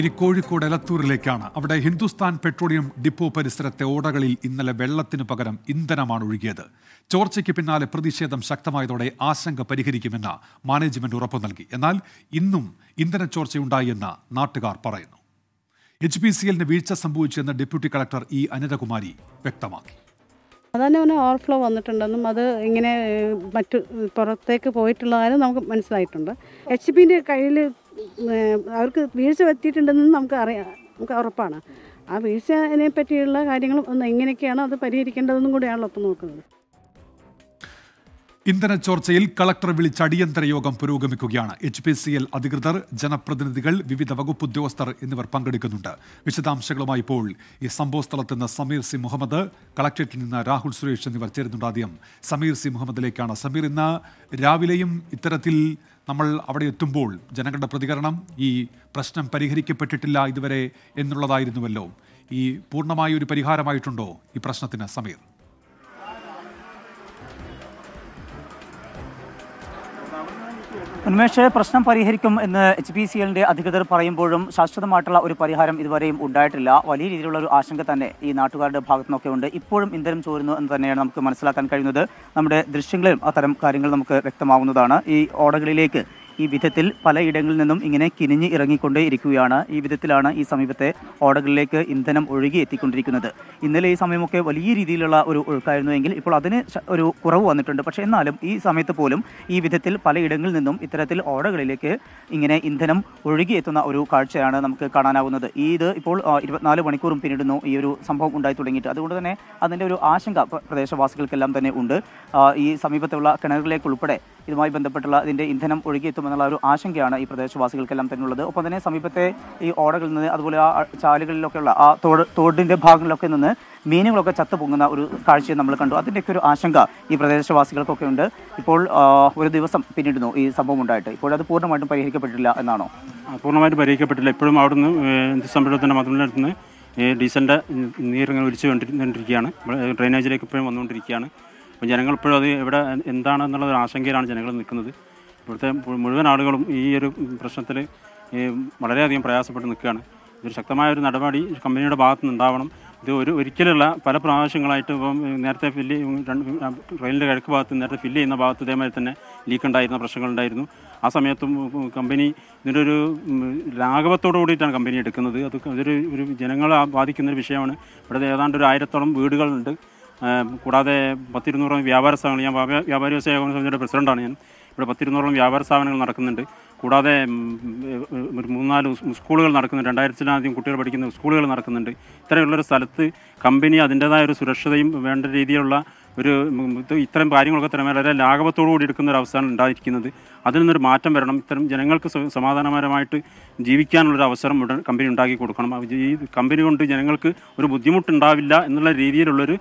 ഇനി കോഴിക്കോട് എലത്തൂരിലേക്കാണ് അവിടെ Hindustan petroleum depot പരിസരത്തെ ഓടകളിൽ ഇന്നലെ വെള്ളത്തിന് പകരം ഇന്ധനമാണ് ഒഴുകിയത് ചോർച്ചയ്ക്ക് പിന്നാലെ പ്രതിഷേധം ശക്തമായതോടെ ആശങ്ക പരിഹരിക്കുമെന്ന് മാനേജ്മെന്റ് ഉറപ്പു നൽകി എന്നാൽ ഇന്നും ഇന്ധന ചോർച്ചയുണ്ടായെന്ന് നാട്ടുകാർ പറയുന്നു എച്ച് പി സി എല്ലിന് വീഴ്ച സംഭവിച്ചെന്ന് ഡെപ്യൂട്ടി കളക്ടർ ഇ അനിതകുമാരി വ്യക്തമാക്കി അതന്നെ ഓവർഫ്ലോ വന്നിട്ടുണ്ടെന്നും അത് ഇങ്ങനെ മറ്റു പുറത്തേക്ക് പോയിട്ടുള്ള നമുക്ക് മനസ്സിലായിട്ടുണ്ട് എച്ച് പിൻ്റെ കയ്യിൽ അവർക്ക് വീഴ്ച വരുത്തിയിട്ടുണ്ടെന്ന് നമുക്ക് അറിയാം നമുക്ക് ഉറപ്പാണ് ആ വീഴ്ചയെ പറ്റിയുള്ള കാര്യങ്ങളും ഒന്ന് എങ്ങനെയൊക്കെയാണ് അത് പരിഹരിക്കേണ്ടതെന്നും കൂടെയാണല്ലോ ഒപ്പം നോക്കുന്നത് ഇന്ധന ചോർച്ചയിൽ കളക്ടർ വിളിച്ച അടിയന്തര യോഗം പുരോഗമിക്കുകയാണ് എച്ച് പി സി എൽ അധികൃതർ ജനപ്രതിനിധികൾ വിവിധ വകുപ്പ് ഉദ്യോഗസ്ഥർ എന്നിവർ പങ്കെടുക്കുന്നുണ്ട് വിശദാംശങ്ങളുമായി ഇപ്പോൾ ഈ സംഭവസ്ഥലത്ത് നിന്ന് സമീർ സി മുഹമ്മദ് കളക്ടറേറ്റിൽ നിന്ന് രാഹുൽ സുരേഷ് എന്നിവർ ചേരുന്നുണ്ട് ആദ്യം സമീർ സി മുഹമ്മദിലേക്കാണ് സമീർ ഇന്ന് രാവിലെയും ഇത്തരത്തിൽ നമ്മൾ അവിടെ എത്തുമ്പോൾ ജനങ്ങളുടെ പ്രതികരണം ഈ പ്രശ്നം പരിഹരിക്കപ്പെട്ടിട്ടില്ല ഇതുവരെ എന്നുള്ളതായിരുന്നുവല്ലോ ഈ പൂർണ്ണമായ ഒരു പരിഹാരമായിട്ടുണ്ടോ ഈ പ്രശ്നത്തിന് സമീർ ഉന്മേഷ് പ്രശ്നം പരിഹരിക്കും എന്ന് എച്ച് പി സി എല്ലിന്റെ അധികൃതർ പറയുമ്പോഴും ശാശ്വതമായിട്ടുള്ള ഒരു പരിഹാരം ഇതുവരെയും ഉണ്ടായിട്ടില്ല വലിയ രീതിയിലുള്ള ഒരു ആശങ്ക തന്നെ ഈ നാട്ടുകാരുടെ ഭാഗത്തു നിന്നൊക്കെ ഉണ്ട് ഇപ്പോഴും ഇന്ധനം ചോരുന്നു എന്ന് തന്നെയാണ് നമുക്ക് മനസ്സിലാക്കാൻ കഴിയുന്നത് നമ്മുടെ ദൃശ്യങ്ങളിലും അത്തരം കാര്യങ്ങൾ നമുക്ക് വ്യക്തമാവുന്നതാണ് ഈ ഓടകളിലേക്ക് ഈ വിധത്തിൽ പലയിടങ്ങളിൽ നിന്നും ഇങ്ങനെ കിനിഞ്ഞ് ഇറങ്ങിക്കൊണ്ടേ ഇരിക്കുകയാണ് ഈ വിധത്തിലാണ് ഈ സമീപത്തെ ഓടകളിലേക്ക് ഇന്ധനം ഒഴുകി എത്തിക്കൊണ്ടിരിക്കുന്നത് ഇന്നലെ ഈ സമയമൊക്കെ വലിയ രീതിയിലുള്ള ഒരു എങ്കിൽ ഇപ്പോൾ അതിന് ഒരു കുറവ് വന്നിട്ടുണ്ട് പക്ഷേ എന്നാലും ഈ സമയത്ത് പോലും ഈ വിധത്തിൽ പലയിടങ്ങളിൽ നിന്നും ഇത്തരത്തിൽ ഓടകളിലേക്ക് ഇങ്ങനെ ഇന്ധനം ഒഴുകി എത്തുന്ന ഒരു കാഴ്ചയാണ് നമുക്ക് കാണാനാവുന്നത് ഇത് ഇപ്പോൾ ഇരുപത്തിനാല് മണിക്കൂറും പിന്നിടുന്നു ഈ ഒരു സംഭവം ഉണ്ടായി തുടങ്ങിയിട്ട് അതുകൊണ്ട് തന്നെ അതിൻ്റെ ഒരു ആശങ്ക പ്രദേശവാസികൾക്കെല്ലാം തന്നെ ഉണ്ട് ഈ സമീപത്തുള്ള കിണറുകളിലേക്കുൾപ്പെടെ ഇതുമായി ബന്ധപ്പെട്ടുള്ള ഇതിൻ്റെ ഇന്ധനം ഒഴുകിയെത്തുമെന്നുള്ള ഒരു ആശങ്കയാണ് ഈ പ്രദേശവാസികൾക്കെല്ലാം തന്നെ ഉള്ളത് ഒപ്പം തന്നെ സമീപത്തെ ഈ ഓടകളിൽ നിന്ന് അതുപോലെ ആ ചാലുകളിലൊക്കെയുള്ള ആ തോട് തോടിൻ്റെ ഭാഗങ്ങളിലൊക്കെ നിന്ന് മീനുകളൊക്കെ ചത്തു പൊങ്ങുന്ന ഒരു കാഴ്ചയും നമ്മൾ കണ്ടു അതിൻ്റെയൊക്കെ ഒരു ആശങ്ക ഈ പ്രദേശവാസികൾക്കൊക്കെ ഉണ്ട് ഇപ്പോൾ ഒരു ദിവസം പിന്നിടുന്നു ഈ സംഭവം ഉണ്ടായിട്ട് ഇപ്പോൾ അത് പൂർണ്ണമായിട്ടും പരിഹരിക്കപ്പെട്ടിട്ടില്ല എന്നാണോ പൂർണ്ണമായിട്ടും പരിഹരിക്കപ്പെട്ടില്ല ഇപ്പോഴും അവിടുന്ന് സംരംഭത്തിൻ്റെ മാത്രമല്ല ഡീസൻ്റെ ഡീസലിൻ്റെ നീരിങ്ങനെ ഒലിച്ചു കൊണ്ടിരിക്കുകയാണ് ഡ്രെയിനേജിലേക്ക് ഇപ്പോഴും വന്നുകൊണ്ടിരിക്കുകയാണ് അപ്പോൾ ജനങ്ങൾ ഇപ്പോഴും അത് എവിടെ ഒരു ആശങ്കയിലാണ് ജനങ്ങൾ നിൽക്കുന്നത് ഇവിടുത്തെ മുഴുവൻ ആളുകളും ഈ ഒരു പ്രശ്നത്തിൽ വളരെയധികം പ്രയാസപ്പെട്ട് നിൽക്കുകയാണ് ഇതൊരു ശക്തമായ ഒരു നടപടി കമ്പനിയുടെ ഭാഗത്തു നിന്നുണ്ടാവണം ഇത് ഒരു ഒരിക്കലുള്ള പല പ്രാവശ്യങ്ങളായിട്ട് ഇപ്പം നേരത്തെ ഫില്ല് റെയിലിൻ്റെ കിഴക്ക് ഭാഗത്ത് നേരത്തെ ഫില്ല് ചെയ്യുന്ന ഭാഗത്ത് ഇതേമാതിരി തന്നെ ലീക്ക് ഉണ്ടായിരുന്ന പ്രശ്നങ്ങളുണ്ടായിരുന്നു ആ സമയത്തും കമ്പനി ഇതിൻ്റെ ഒരു ലാഘവത്തോടു കൂടിയിട്ടാണ് കമ്പനി എടുക്കുന്നത് അത് ഇതൊരു ഒരു ജനങ്ങളെ ബാധിക്കുന്ന ഒരു വിഷയമാണ് ഇവിടെ ഏതാണ്ട് ഒരു ആയിരത്തോളം വീടുകളുണ്ട് കൂടാതെ പത്തിരുന്നൂറോ വ്യാപാര സ്ഥാപനങ്ങൾ ഞാൻ വ്യാപാര വ്യവസായ സമിതിയുടെ പ്രസിഡൻ്റാണ് ഞാൻ ഇവിടെ പത്തിരുന്നൂറോളം വ്യാപാര സ്ഥാപനങ്ങൾ നടക്കുന്നുണ്ട് കൂടാതെ ഒരു മൂന്നാല് സ്കൂളുകൾ നടക്കുന്നുണ്ട് രണ്ടായിരത്തിലധികം കുട്ടികൾ പഠിക്കുന്ന സ്കൂളുകൾ നടക്കുന്നുണ്ട് ഇത്തരമുള്ളൊരു സ്ഥലത്ത് കമ്പനി അതിൻ്റേതായ ഒരു സുരക്ഷതയും വേണ്ട രീതിയിലുള്ള ഒരു ഇത് ഇത്തരം കാര്യങ്ങളൊക്കെ തന്നെ വളരെ ലാഘവത്തോടു കൂടി എടുക്കുന്ന ഒരു അവസരം ഉണ്ടായിരിക്കുന്നത് അതിൽ നിന്നൊരു മാറ്റം വരണം ഇത്തരം ജനങ്ങൾക്ക് സമാധാനപരമായിട്ട് ജീവിക്കാനുള്ളൊരു അവസരം ഉടൻ കമ്പനി ഉണ്ടാക്കി കൊടുക്കണം ഈ കമ്പനി കൊണ്ട് ജനങ്ങൾക്ക് ഒരു ബുദ്ധിമുട്ടുണ്ടാവില്ല എന്നുള്ള രീതിയിലുള്ളൊരു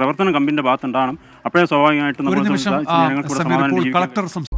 പ്രവർത്തനം കമ്പനിയുടെ ഭാഗത്തുണ്ടാകണം അപ്പോഴേ സ്വാഭാവികമായിട്ടും നമ്മൾ ജനങ്ങൾക്ക് സമാധാനം